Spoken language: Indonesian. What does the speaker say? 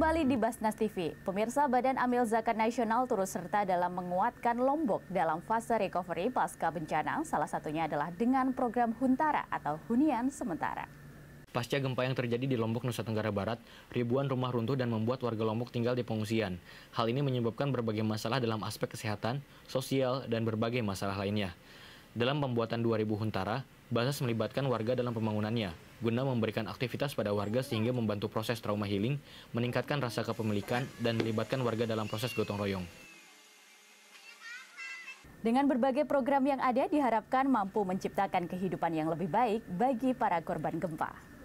Kembali di Basnas TV, pemirsa Badan Amil Zakat Nasional turut serta dalam menguatkan Lombok dalam fase recovery pasca bencana, salah satunya adalah dengan program Huntara atau hunian sementara. Pasca gempa yang terjadi di Lombok, Nusa Tenggara Barat, ribuan rumah runtuh dan membuat warga Lombok tinggal di pengungsian. Hal ini menyebabkan berbagai masalah dalam aspek kesehatan, sosial, dan berbagai masalah lainnya. Dalam pembuatan 2000 Huntara, Basnas melibatkan warga dalam pembangunannya, guna memberikan aktivitas pada warga sehingga membantu proses trauma healing, meningkatkan rasa kepemilikan, dan melibatkan warga dalam proses gotong royong. Dengan berbagai program yang ada diharapkan mampu menciptakan kehidupan yang lebih baik bagi para korban gempa.